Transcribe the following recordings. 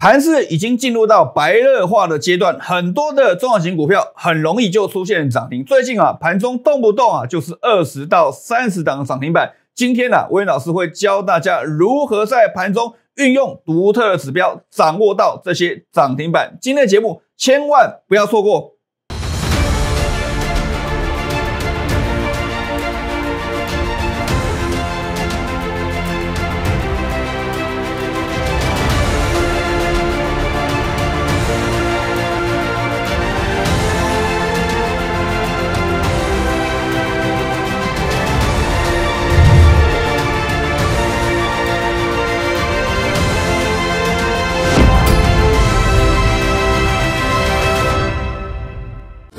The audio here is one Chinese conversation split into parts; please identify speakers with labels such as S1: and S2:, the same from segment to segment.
S1: 盘市已经进入到白热化的阶段，很多的中小型股票很容易就出现涨停。最近啊，盘中动不动啊就是二十到三十档涨停板。今天呢，威老师会教大家如何在盘中运用独特的指标，掌握到这些涨停板。今天的节目千万不要错过。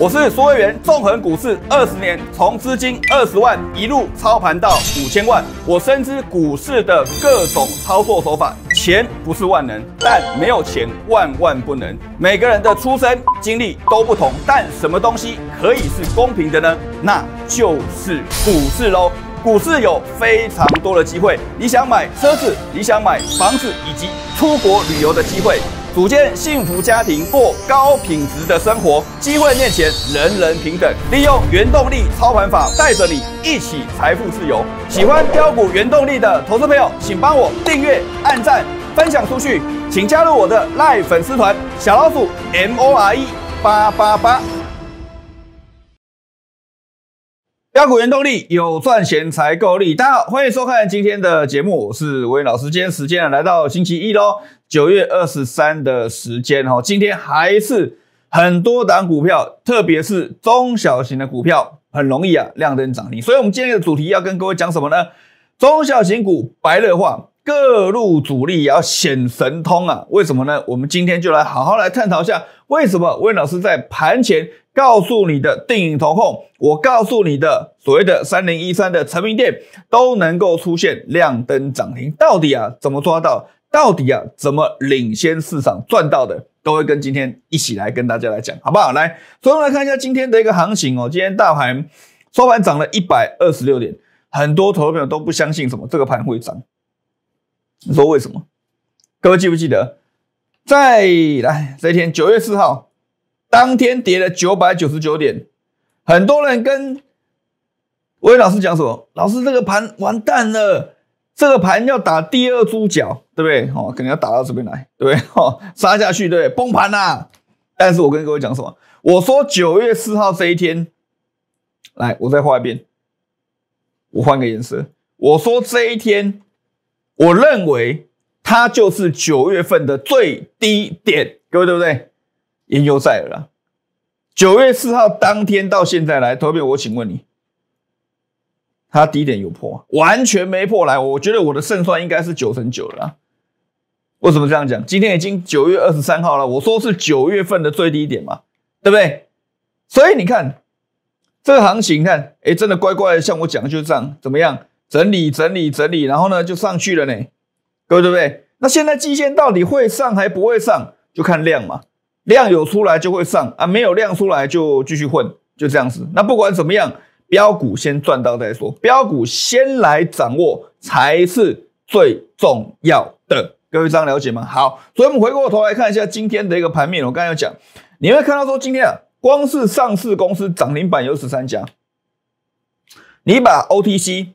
S1: 我是苏说，员纵横股市二十年，从资金二十万一路操盘到五千万。我深知股市的各种操作手法。钱不是万能，但没有钱万万不能。每个人的出身经历都不同，但什么东西可以是公平的呢？那就是股市喽。股市有非常多的机会，你想买车子，你想买房子，以及出国旅游的机会。组建幸福家庭，过高品质的生活。机会面前，人人平等。利用原动力操盘法，带着你一起财富自由。喜欢标股原动力的投资朋友，请帮我订阅、按赞、分享出去。请加入我的赖粉丝团，小老鼠 M O R E 八八八。标股原动力，有赚钱才够力。大家好，欢迎收看今天的节目，我是吴老师。今天时间来到星期一喽，九月二十三的时间哦。今天还是很多档股票，特别是中小型的股票，很容易啊亮灯涨停。所以我们今天的主题要跟各位讲什么呢？中小型股白热化。各路主力也要显神通啊！为什么呢？我们今天就来好好来探讨下，为什么魏老师在盘前告诉你的定影投控，我告诉你的所谓的三零一三的成名店，都能够出现亮灯涨停，到底啊怎么抓到？到底啊怎么领先市场赚到的？都会跟今天一起来跟大家来讲，好不好？来，首先来看一下今天的一个行情哦。今天大盘收盘涨了一百二十六点，很多投资友都不相信什么这个盘会涨。你说为什么？各位记不记得？在来这一天，九月四号，当天跌了九百九十九点，很多人跟魏老师讲什么？老师，这个盘完蛋了，这个盘要打第二猪脚，对不对？哦，肯定要打到这边来，对不对？哦，杀下去，对，崩盘了。但是我跟各位讲什么？我说九月四号这一天，来，我再画一遍，我换个颜色。我说这一天。我认为它就是九月份的最低点，各位对不对？研究在了，九月四号当天到现在来，投票，我请问你，它低点有破，完全没破来，我觉得我的胜算应该是九成九了。为什么这样讲？今天已经九月二十三号了，我说是九月份的最低点嘛，对不对？所以你看这个行情，看，哎，真的乖乖的，像我讲的就这样，怎么样？整理整理整理，然后呢就上去了呢，各位对不对？那现在基线到底会上还不会上，就看量嘛，量有出来就会上啊，没有量出来就继续混，就这样子。那不管怎么样，标股先赚到再说，标股先来掌握才是最重要的。各位，这样了解吗？好，所以我们回过头来看一下今天的一个盘面。我刚才有讲，你会看到说今天啊，光是上市公司涨停板有十三家，你把 OTC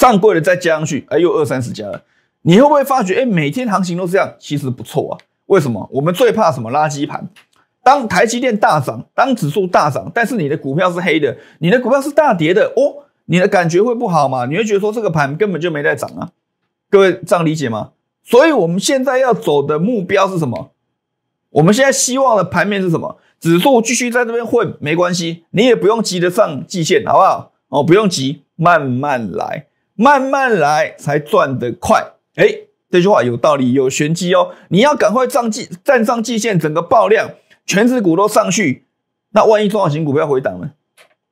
S1: 上柜了再加上去，哎又二三十家了，你会不会发觉？哎，每天行情都这样，其实不错啊。为什么？我们最怕什么垃圾盘？当台积电大涨，当指数大涨，但是你的股票是黑的，你的股票是大跌的哦，你的感觉会不好吗？你会觉得说这个盘根本就没在涨啊？各位这样理解吗？所以我们现在要走的目标是什么？我们现在希望的盘面是什么？指数继续在这边混没关系，你也不用急着上季线，好不好？哦，不用急，慢慢来。慢慢来才赚得快，哎，这句话有道理，有玄机哦。你要赶快上季站上季线，整个爆量，全是股都上去。那万一中小型股票回档呢？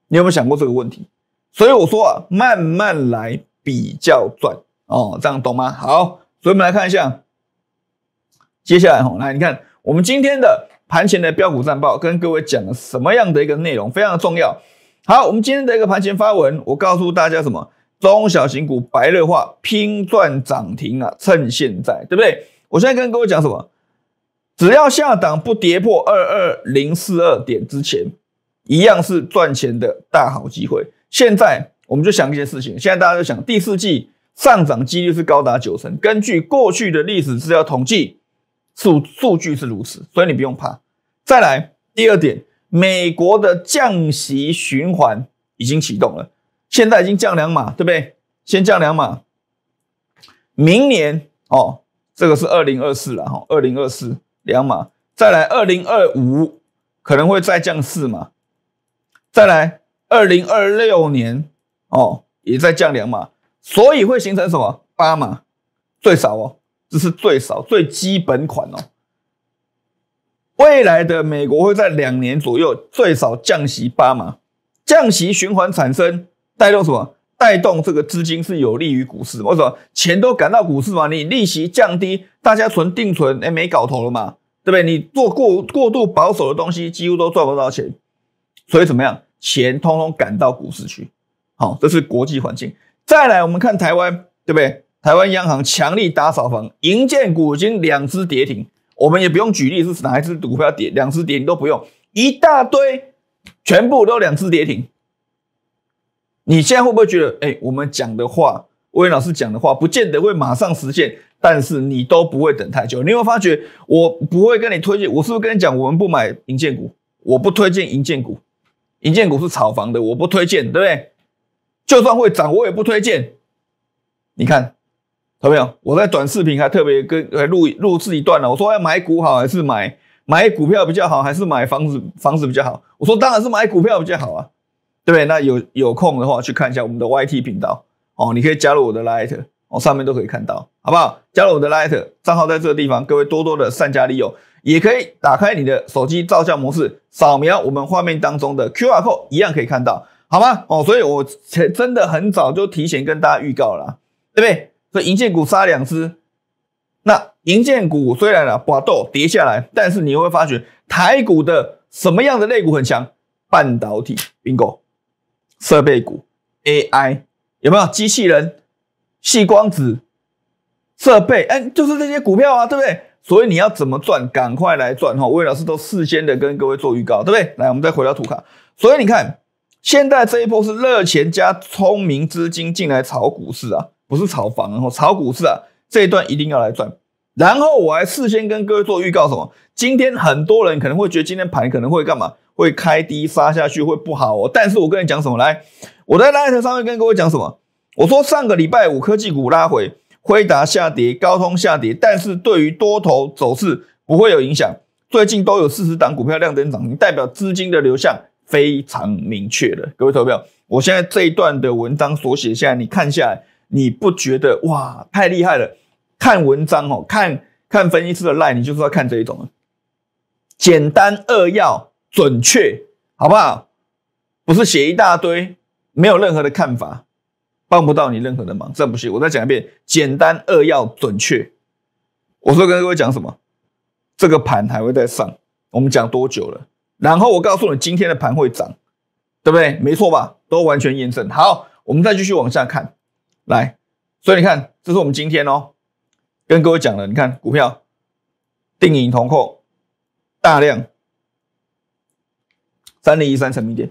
S1: 你有没有想过这个问题？所以我说啊，慢慢来比较赚哦，这样懂吗？好，所以我们来看一下，接下来哦，来你看我们今天的盘前的标股战报，跟各位讲了什么样的一个内容，非常的重要。好，我们今天的一个盘前发文，我告诉大家什么？中小型股白热化，拼赚涨停啊！趁现在，对不对？我现在跟各位讲什么？只要下档不跌破二二零四二点之前，一样是赚钱的大好机会。现在我们就想一件事情：现在大家就想第四季上涨几率是高达九成，根据过去的历史资料统计数数据是如此，所以你不用怕。再来，第二点，美国的降息循环已经启动了。现在已经降两码，对不对？先降两码，明年哦，这个是二零二四了哈，二零二四两码，再来二零二五可能会再降四码，再来二零二六年哦，也在降两码，所以会形成什么八码最少哦，这是最少最基本款哦。未来的美国会在两年左右最少降息八码，降息循环产生。带动什么？带动这个资金是有利于股市。为什么？钱都赶到股市嘛。你利息降低，大家存定存，哎，没搞头了嘛，对不对？你做过过度保守的东西，几乎都赚不到钱。所以怎么样？钱通通赶到股市去。好，这是国际环境。再来，我们看台湾，对不对？台湾央行强力打扫房，银建、股金两只跌停。我们也不用举例是哪一只股票跌，两只跌停都不用，一大堆，全部都两只跌停。你现在会不会觉得，哎，我们讲的话，魏老师讲的话，不见得会马上实现，但是你都不会等太久。你会发觉，我不会跟你推荐，我是不是跟你讲，我们不买银建股，我不推荐银建股，银建股是炒房的，我不推荐，对不对？就算会涨，我也不推荐。你看，有没有？我在短视频还特别跟录录制一段了，我说要买股好还是买买股票比较好，还是买房子房子比较好？我说当然是买股票比较好啊。对，那有有空的话去看一下我们的 YT 频道哦，你可以加入我的 Lite 哦，上面都可以看到，好不好？加入我的 Lite 账号在这个地方，各位多多的善加利用，也可以打开你的手机照相模式，扫描我们画面当中的 QR code，一样可以看到，好吗？哦，所以我前真的很早就提前跟大家预告了，对不对？所以银建股杀两只，那银建股虽然了寡斗跌下来，但是你会发觉台股的什么样的类股很强，半导体并购。设备股、AI 有没有机器人、细光子设备？哎，就是这些股票啊，对不对？所以你要怎么赚，赶快来赚哈！魏老师都事先的跟各位做预告，对不对？来，我们再回到图卡。所以你看，现在这一波是热钱加聪明资金进来炒股市啊，不是炒房后炒股市啊。这一段一定要来赚。然后我还事先跟各位做预告，什么？今天很多人可能会觉得今天盘可能会干嘛？会开低杀下去会不好哦，但是我跟你讲什么？来，我在 line 上面跟各位讲什么？我说上个礼拜五科技股拉回，辉达下跌，高通下跌，但是对于多头走势不会有影响。最近都有四十档股票亮灯涨，代表资金的流向非常明确的。各位投票，我现在这一段的文章所写下来，你看下来，你不觉得哇太厉害了？看文章哦，看看分析师的 line，你就是要看这一种，简单扼要。准确，好不好？不是写一大堆，没有任何的看法，帮不到你任何的忙。这不是，我再讲一遍：简单扼要，准确。我说跟各位讲什么？这个盘还会再上。我们讲多久了？然后我告诉你今天的盘会涨，对不对？没错吧？都完全验证。好，我们再继续往下看。来，所以你看，这是我们今天哦，跟各位讲的。你看股票，定盈同扩，大量。三零一三成名店，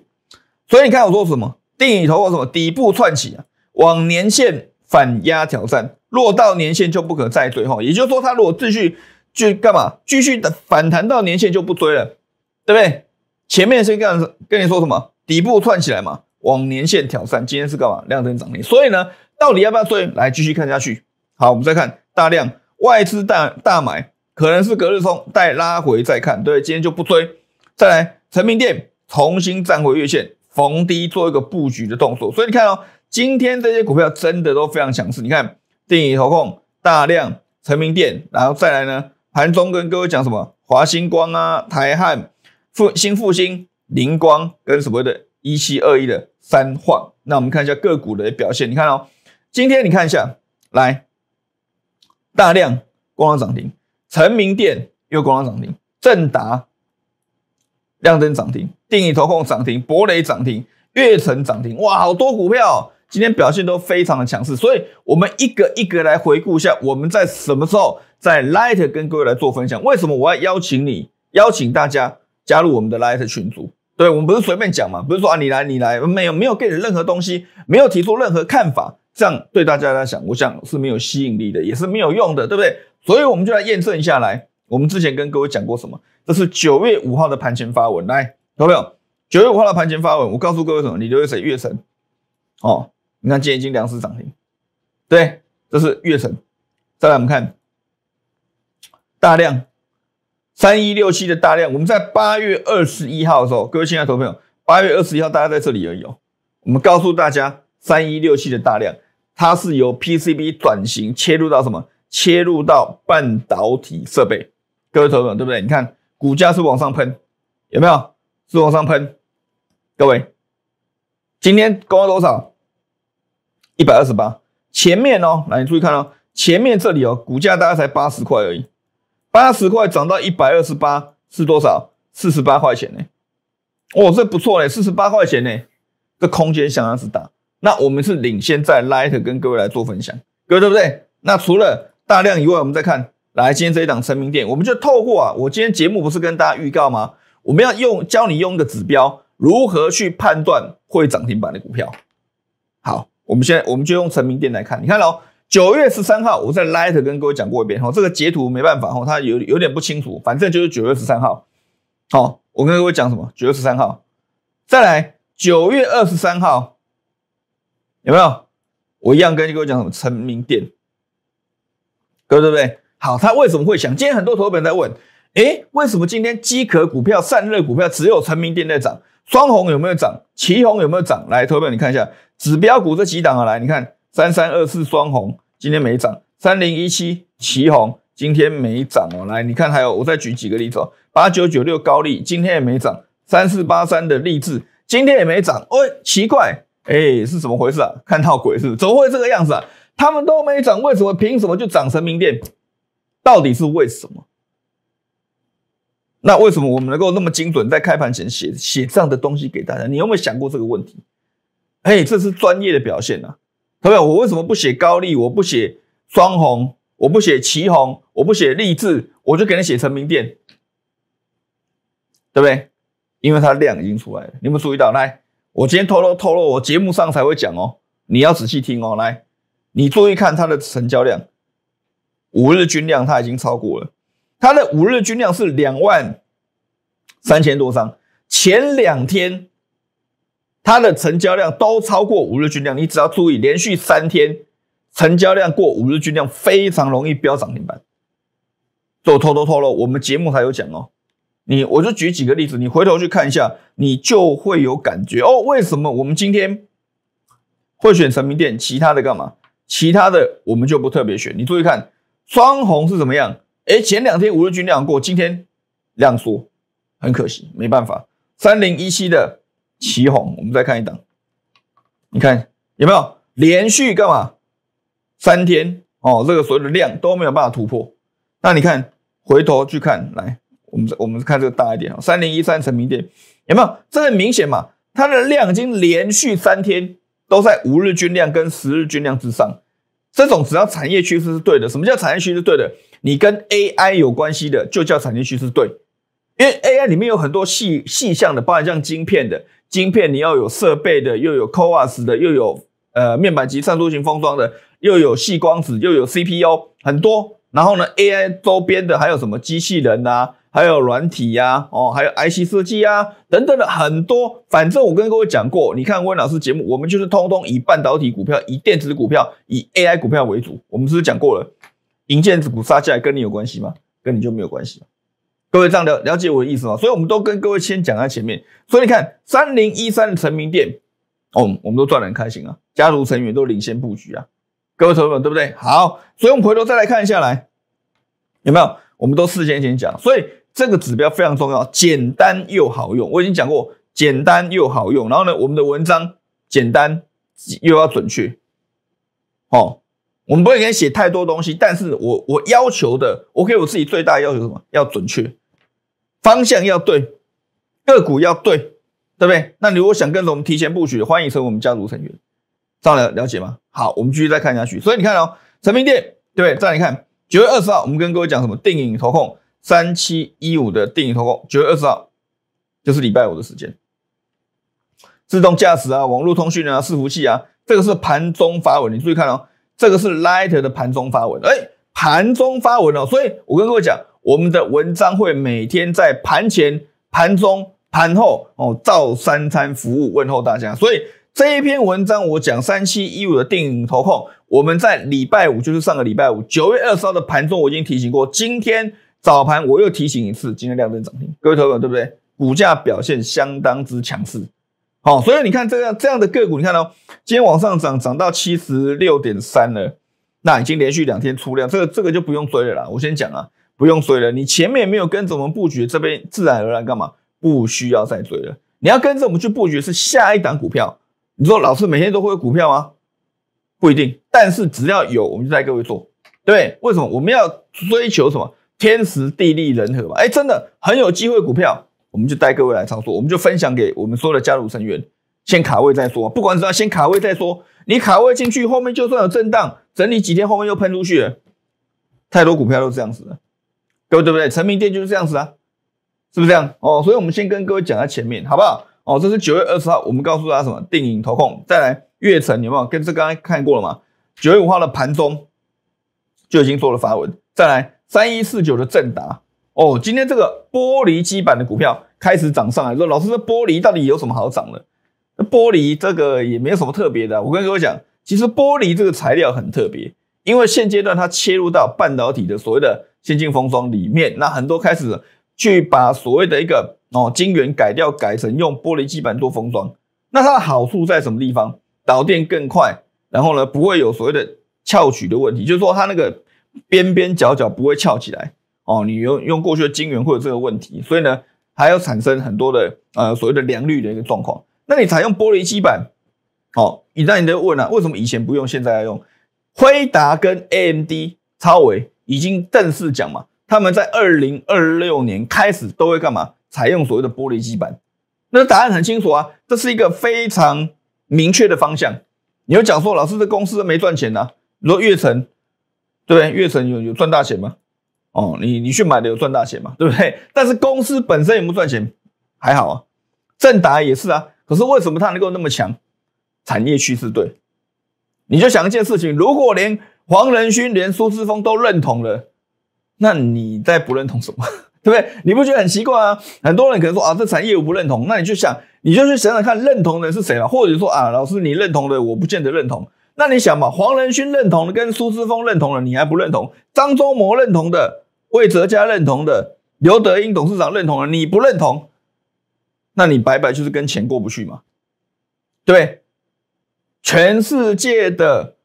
S1: 所以你看我说什么，定义头或什么底部串起啊，往年线反压挑战，落到年线就不可再追哈，也就是说它如果继续就干嘛，继续的反弹到年线就不追了，对不对？前面是跟跟你说什么，底部串起来嘛，往年线挑战，今天是干嘛量增涨力，所以呢，到底要不要追？来继续看下去，好，我们再看大量外资大大买，可能是隔日冲，待拉回再看，对，今天就不追，再来成名店。重新站回月线，逢低做一个布局的动作。所以你看哦，今天这些股票真的都非常强势。你看，电影投控、大量、成名店，然后再来呢，盘中跟各位讲什么，华星光啊、台汉复、新复兴、灵光跟所谓的一七二一的三晃。那我们看一下个股的表现。你看哦，今天你看一下，来大量光光涨停，成名店又光光涨停，正达亮灯涨停。定义投控涨停，博雷涨停，月城涨停，哇，好多股票今天表现都非常的强势，所以我们一个一个来回顾一下，我们在什么时候在 Light 跟各位来做分享？为什么我要邀请你，邀请大家加入我们的 Light 群组？对我们不是随便讲嘛，不是说啊你来你来，没有没有给任何东西，没有提出任何看法，这样对大家来讲，我想是没有吸引力的，也是没有用的，对不对？所以我们就来验证一下来，我们之前跟各位讲过什么？这是九月五号的盘前发文来。有没有九月五号的盘前发文？我告诉各位什么？你留意谁？月神哦！你看，今天已经两市涨停，对，这是月神。再来我们看大量三一六七的大量，我们在八月二十一号的时候，各位爱的投朋友，八月二十一号大家在这里而已哦。我们告诉大家三一六七的大量，它是由 PCB 转型切入到什么？切入到半导体设备。各位投朋友对不对？你看股价是往上喷，有没有？是往上喷，各位，今天高到多少？一百二十八。前面哦，来你注意看哦，前面这里哦，股价大概才八十块而已，八十块涨到一百二十八是多少？四十八块钱呢？哇，这不错嘞，四十八块钱呢，这空间相当之大。那我们是领先在 Light 跟各位来做分享，各位对不对？那除了大量以外，我们再看，来今天这一档成名店，我们就透过啊。我今天节目不是跟大家预告吗？我们要用教你用一个指标，如何去判断会涨停板的股票。好，我们现在我们就用成名电来看，你看哦，九月十三号我在 Light 跟各位讲过一遍，哦，这个截图没办法，哦，它有有点不清楚，反正就是九月十三号。好，我跟各位讲什么？九月十三号，再来，九月二十三号，有没有？我一样跟各位讲什么？成各电，对不对？好，他为什么会想？今天很多投本在问。哎，为什么今天机壳股票、散热股票只有成名店在涨？双红有没有涨？旗红有没有涨？来投票，你看一下指标股这几档啊。来，你看三三二四双红今天没涨，三零一七旗红今天没涨哦。来，你看还有，我再举几个例子：哦，八九九六高丽今天也没涨，三四八三的励志今天也没涨。哦，奇怪，哎，是怎么回事啊？看到鬼是？怎么会这个样子啊？他们都没涨，为什么凭什么就涨成名店？到底是为什么？那为什么我们能够那么精准在开盘前写写样的东西给大家？你有没有想过这个问题？嘿，这是专业的表现啊，朋友，我为什么不写高丽？我不写双红，我不写旗红，我不写励志，我就给你写成名店，对不对？因为它量已经出来了，你有没有注意到？来，我今天透露透露，我节目上才会讲哦，你要仔细听哦，来，你注意看它的成交量，五日均量它已经超过了。它的五日均量是两万三千多张，前两天它的成交量都超过五日均量。你只要注意，连续三天成交量过五日均量，非常容易飙涨停板，做偷偷透露，我们节目才有讲哦。你我就举几个例子，你回头去看一下，你就会有感觉哦。为什么我们今天会选成名店？其他的干嘛？其他的我们就不特别选。你注意看，双红是怎么样？哎，前两天五日均量过，今天量缩，很可惜，没办法。三零一七的旗红，我们再看一档，你看有没有连续干嘛三天？哦，这个所有的量都没有办法突破。那你看回头去看来，我们我们看这个大一点，三零一三成名店有没有？这很明显嘛，它的量已经连续三天都在五日均量跟十日均量之上。这种只要产业趋势是对的，什么叫产业趋势对的？你跟 AI 有关系的就叫产业趋势对，因为 AI 里面有很多细细项的，包含像晶片的，晶片你要有设备的，又有 Coas 的，又有呃面板级上素型封装的，又有细光子，又有 CPU 很多。然后呢，AI 周边的还有什么机器人啊，还有软体呀，哦，还有 IC 设计啊，等等的很多。反正我跟各位讲过，你看温老师节目，我们就是通通以半导体股票、以电子股票、以 AI 股票为主，我们是不是讲过了？银建股杀下来跟你有关系吗？跟你就没有关系。各位这样了了解我的意思吗？所以我们都跟各位先讲在前面。所以你看三零一三成名店，哦，我们都赚的很开心啊，家族成员都领先布局啊，各位朋友们对不对？好，所以我们回头再来看一下来，有没有？我们都事先先讲，所以这个指标非常重要，简单又好用。我已经讲过，简单又好用。然后呢，我们的文章简单又要准确，哦，我们不会你写太多东西，但是我我要求的，我给我自己最大要求什么？要准确，方向要对，个股要对，对不对？那你如果想跟着我们提前布局，欢迎成为我们家族成员。上来了解吗？好，我们继续再看下去。所以你看哦，成品电，对不对？再来看九月二十号，我们跟各位讲什么？电影投控三七一五的电影投控，九月二十号就是礼拜五的时间。自动驾驶啊，网络通讯啊，伺服器啊，这个是盘中发文，你注意看哦。这个是 Light 的盘中发文，哎，盘中发文哦，所以我跟各位讲，我们的文章会每天在盘前、盘中、盘后哦，造三餐服务问候大家。所以这一篇文章我讲三七一五的定投控，我们在礼拜五就是上个礼拜五九月二十号的盘中我已经提醒过，今天早盘我又提醒一次，今天量增涨停，各位投友对不对？股价表现相当之强势。好，所以你看这样这样的个股，你看哦，今天往上涨，涨到七十六点三了，那已经连续两天出量，这个这个就不用追了。啦。我先讲啊，不用追了。你前面没有跟着我们布局，这边自然而然干嘛？不需要再追了。你要跟着我们去布局，是下一档股票。你说老师每天都会有股票吗？不一定，但是只要有，我们就带各位做。对，为什么我们要追求什么天时地利人和嘛？哎，真的很有机会股票。我们就带各位来操作，我们就分享给我们所有的加入成员，先卡位再说。不管怎样，先卡位再说。你卡位进去，后面就算有震荡、整理几天，后面又喷出去，太多股票都是这样子的，各位对不对？成名店就是这样子啊，是不是这样？哦，所以我们先跟各位讲在前面，好不好？哦，这是九月二十号，我们告诉大家什么？定影投控，再来月城，有没有？跟这刚才看过了嘛？九月五号的盘中就已经做了发文，再来三一四九的正达。哦，今天这个玻璃基板的股票开始涨上来，说老师，这玻璃到底有什么好涨的？那玻璃这个也没有什么特别的。我跟各位讲，其实玻璃这个材料很特别，因为现阶段它切入到半导体的所谓的先进封装里面，那很多开始去把所谓的一个哦晶圆改掉，改成用玻璃基板做封装。那它的好处在什么地方？导电更快，然后呢不会有所谓的翘曲的问题，就是说它那个边边角角不会翘起来。哦，你用用过去的晶圆会有这个问题，所以呢，还要产生很多的呃所谓的良率的一个状况。那你采用玻璃基板，哦，一旦你人问了，为什么以前不用，现在要用？辉达跟 AMD、超威已经正式讲嘛，他们在二零二六年开始都会干嘛？采用所谓的玻璃基板。那答案很清楚啊，这是一个非常明确的方向。你会讲说，老师这公司没赚钱呐？你说月城，对不对？月城有有赚大钱吗？哦，你你去买的有赚大钱嘛？对不对？但是公司本身有没赚钱？还好啊，正达也是啊。可是为什么他能够那么强？产业趋势对，你就想一件事情：如果连黄仁勋、连苏志峰都认同了，那你在不认同什么？对不对？你不觉得很奇怪啊？很多人可能说啊，这产业我不认同。那你就想，你就去想想看，认同的人是谁了？或者说啊，老师你认同的我不见得认同。那你想嘛，黄仁勋认同的跟苏志峰认同的，你还不认同？张忠谋认同的。魏哲家认同的，刘德英董事长认同了，你不认同，那你白白就是跟钱过不去嘛，对不对？全世界的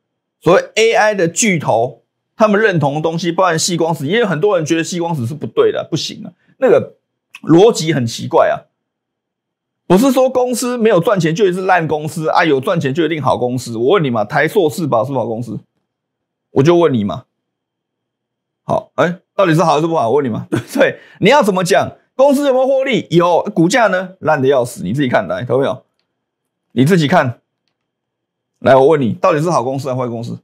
S1: 所谓 AI 的巨头，他们认同的东西，包含细光子，也有很多人觉得细光子是不对的，不行啊，那个逻辑很奇怪啊，不是说公司没有赚钱就一定是烂公司啊，有赚钱就一定好公司。我问你嘛，台硕是保是保公司，我就问你嘛。好，哎，到底是好还是不好？我问你嘛，对，不对？你要怎么讲？公司有没有获利？有，股价呢？烂的要死，你自己看来，懂没有？你自己看，来，我问你，到底是好公司还是坏公司？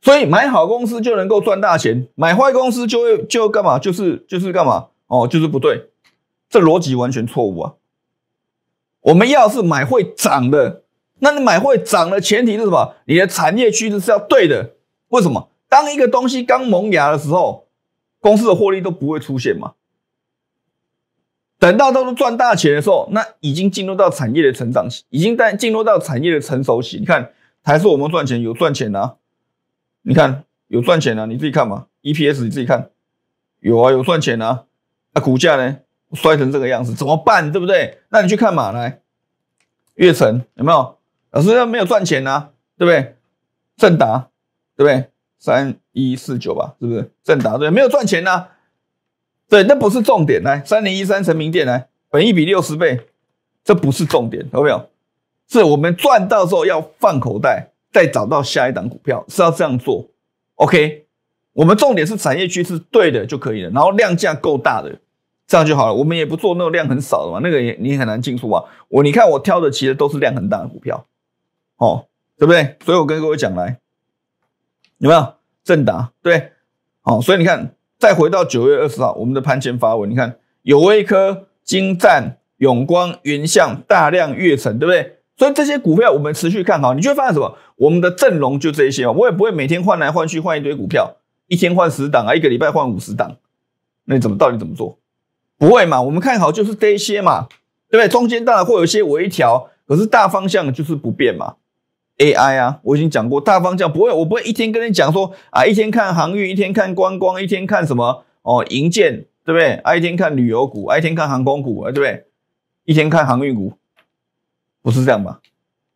S1: 所以买好公司就能够赚大钱，买坏公司就会就干嘛？就是就是干嘛？哦，就是不对，这逻辑完全错误啊！我们要是买会涨的，那你买会涨的前提是什么？你的产业趋势是要对的，为什么？当一个东西刚萌芽的时候，公司的获利都不会出现嘛。等到它都赚大钱的时候，那已经进入到产业的成长期，已经在进入到产业的成熟期。你看，还是我们赚钱，有赚钱的。你看，有赚钱的，你自己看嘛，EPS 你自己看，有啊，有赚钱的。那股价呢，摔成这个样子怎么办？对不对？那你去看嘛，来、月城有没有？老师要没有赚钱呢，对不对？正达，对不对？三一四九吧，是不是？正达对，没有赚钱呢。对，那不是重点。来，三零一三成名店来，本一比六十倍，这不是重点，有没有？是我们赚到之后要放口袋，再找到下一档股票是要这样做。OK，我们重点是产业区是对的就可以了，然后量价够大的，这样就好了。我们也不做那种量很少的嘛，那个也你很难进出啊。我你看我挑的其实都是量很大的股票，哦，对不对？所以我跟各位讲来。有没有正达？对，好，所以你看，再回到九月二十号，我们的盘前发文，你看有微科、金赞、永光、云象大量月城，对不对？所以这些股票我们持续看好。你会发现什么？我们的阵容就这些我也不会每天换来换去，换一堆股票，一天换十档啊，一个礼拜换五十档，那怎么到底怎么做？不会嘛，我们看好就是这一些嘛，对不对？中间当然会有一些微调，可是大方向就是不变嘛。AI 啊，我已经讲过大方向不会，我不会一天跟你讲说啊，一天看航运，一天看观光，一天看什么哦，银建对不对？啊，一天看旅游股，啊一天看航空股，对不对？一天看航运股，不是这样吧？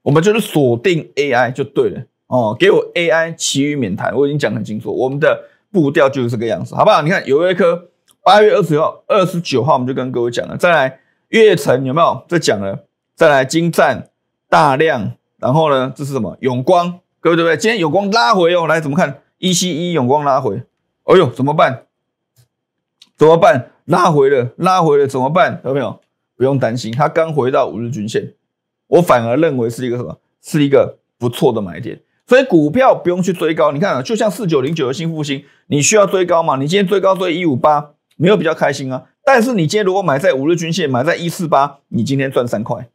S1: 我们就是锁定 AI 就对了哦，给我 AI，其余免谈，我已经讲很清楚，我们的步调就是这个样子，好不好？你看，有一颗八月二十号、二十九号我们就跟各位讲了，再来月城有没有？这讲了，再来金赞大量。然后呢？这是什么？永光，各位对不对？今天永光拉回哦，来怎么看？一七一永光拉回，哎呦，怎么办？怎么办？拉回了，拉回了，怎么办？有没有？不用担心，它刚回到五日均线，我反而认为是一个什么？是一个不错的买点。所以股票不用去追高，你看，啊，就像四九零九的新富兴，你需要追高吗？你今天追高追一五八，没有比较开心啊。但是你今天如果买在五日均线，买在一四八，你今天赚三块。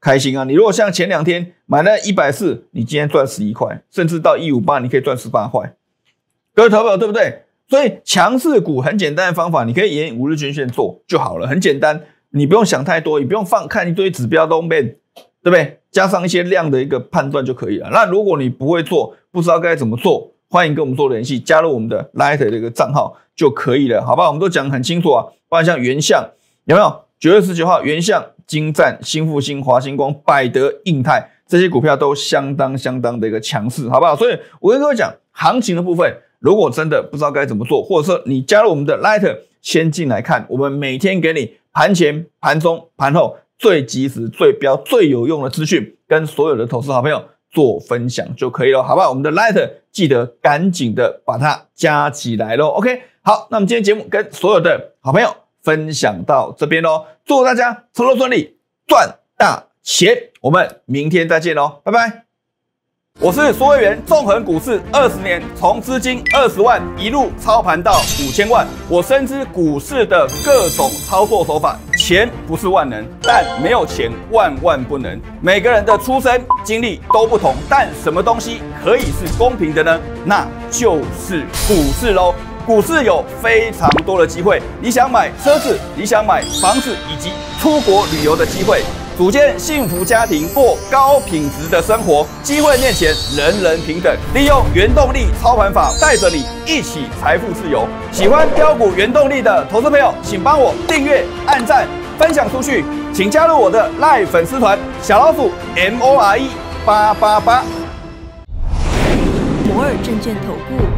S1: 开心啊！你如果像前两天买了一百四，你今天赚十一块，甚至到一五八，你可以赚十八块，各位投票对不对？所以强势股很简单的方法，你可以沿五日均线做就好了，很简单，你不用想太多，也不用放看一堆指标都边，对不对？加上一些量的一个判断就可以了。那如果你不会做，不知道该怎么做，欢迎跟我们做联系，加入我们的 l i g h t 的 r 这个账号就可以了，好吧？我们都讲很清楚啊，包括像原相有没有？九月十九号原相。金赞、新复兴、华星光、百德、印泰这些股票都相当相当的一个强势，好不好？所以，我跟各位讲，行情的部分，如果真的不知道该怎么做，或者说你加入我们的 Lite 先进来看，我们每天给你盘前、盘中、盘后最及时、最标、最有用的资讯，跟所有的投资好朋友做分享就可以了，好不好？我们的 Lite 记得赶紧的把它加起来喽，OK？好，那我们今天节目跟所有的好朋友。分享到这边喽，祝大家操作顺利，赚大钱！我们明天再见喽，拜拜！我是说源，纵横股市二十年，从资金二十万一路操盘到五千万，我深知股市的各种操作手法。钱不是万能，但没有钱万万不能。每个人的出身经历都不同，但什么东西可以是公平的呢？那就是股市喽。股市有非常多的机会，你想买车子，你想买房子，以及出国旅游的机会，组建幸福家庭，过高品质的生活。机会面前，人人平等。利用原动力操盘法，带着你一起财富自由。喜欢标股原动力的投资朋友，请帮我订阅、按赞、分享出去，请加入我的 Live 粉丝团，小老鼠 M O R E 八八八摩尔证券投顾。